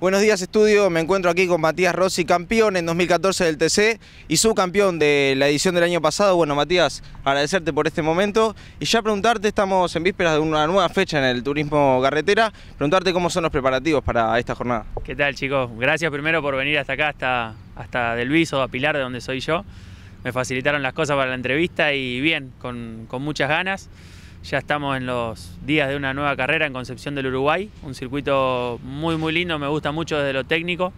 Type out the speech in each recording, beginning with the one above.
Buenos días estudio, me encuentro aquí con Matías Rossi, campeón en 2014 del TC y subcampeón de la edición del año pasado. Bueno Matías, agradecerte por este momento y ya preguntarte, estamos en vísperas de una nueva fecha en el turismo carretera, preguntarte cómo son los preparativos para esta jornada. ¿Qué tal chicos? Gracias primero por venir hasta acá, hasta, hasta o a Pilar, de donde soy yo. Me facilitaron las cosas para la entrevista y bien, con, con muchas ganas. Ya estamos en los días de una nueva carrera en Concepción del Uruguay, un circuito muy muy lindo, me gusta mucho desde lo técnico,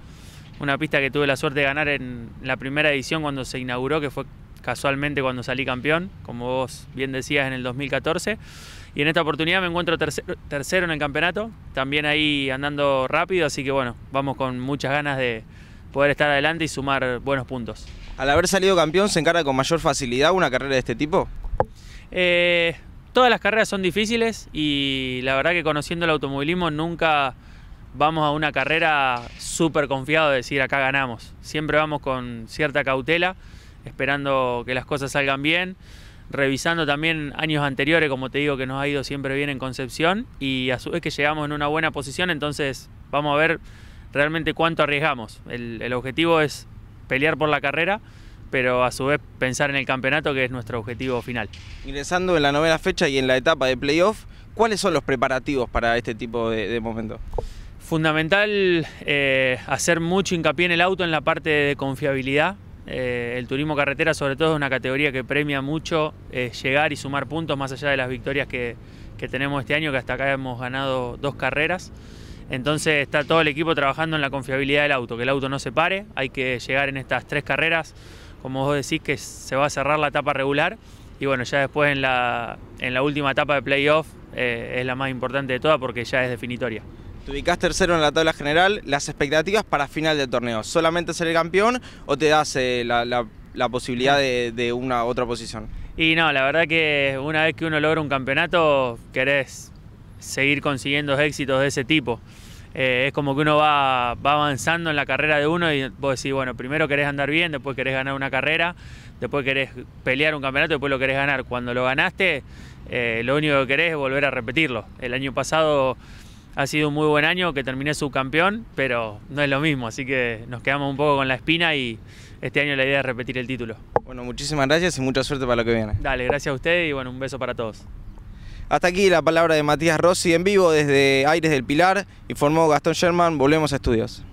una pista que tuve la suerte de ganar en la primera edición cuando se inauguró, que fue casualmente cuando salí campeón, como vos bien decías en el 2014. Y en esta oportunidad me encuentro tercero, en el campeonato, también ahí andando rápido, así que bueno, vamos con muchas ganas de poder estar adelante y sumar buenos puntos. Al haber salido campeón, ¿se encarga con mayor facilidad una carrera de este tipo? Eh, todas las carreras son difíciles y la verdad que conociendo el automovilismo nunca vamos a una carrera súper confiado de decir acá ganamos. Siempre vamos con cierta cautela, esperando que las cosas salgan bien, revisando también años anteriores, como te digo, que nos ha ido siempre bien en Concepción y a su vez que llegamos en una buena posición, entonces vamos a ver realmente cuánto arriesgamos. El, el objetivo es pelear por la carrera pero a su vez pensar en el campeonato que es nuestro objetivo final. Ingresando en la novena fecha y en la etapa de playoff, ¿cuáles son los preparativos para este tipo de, momento? Fundamental eh, hacer mucho hincapié en el auto en la parte de confiabilidad. Eh, el turismo carretera sobre todo es una categoría que premia mucho eh, llegar y sumar puntos más allá de las victorias que, que tenemos este año, que hasta acá hemos ganado dos carreras. Entonces está todo el equipo trabajando en la confiabilidad del auto, que el auto no se pare, hay que llegar en estas tres carreras como vos decís, que se va a cerrar la etapa regular. Y bueno, ya después en la, en la última etapa de playoff eh, es la más importante de todas porque ya es definitoria. Te ubicás tercero en la tabla general, las expectativas para final del torneo, ¿solamente ser el campeón o te das eh, la, posibilidad de, de, una otra posición? Y no, la verdad que una vez que uno logra un campeonato, querés seguir consiguiendo éxitos de ese tipo. Eh, es como que uno va, avanzando en la carrera de uno y vos decís, bueno, primero querés andar bien, después querés ganar una carrera, después querés pelear un campeonato, después lo querés ganar. Cuando lo ganaste, eh, lo único que querés es volver a repetirlo. El año pasado ha sido un muy buen año, que terminé subcampeón, pero no es lo mismo, así que nos quedamos un poco con la espina y este año la idea es repetir el título. Bueno, muchísimas gracias y mucha suerte para lo que viene. Dale, gracias a usted y bueno, un beso para todos. Hasta aquí la palabra de Matías Rossi en vivo desde Aires del Pilar, informó Gastón Sherman, volvemos a estudios.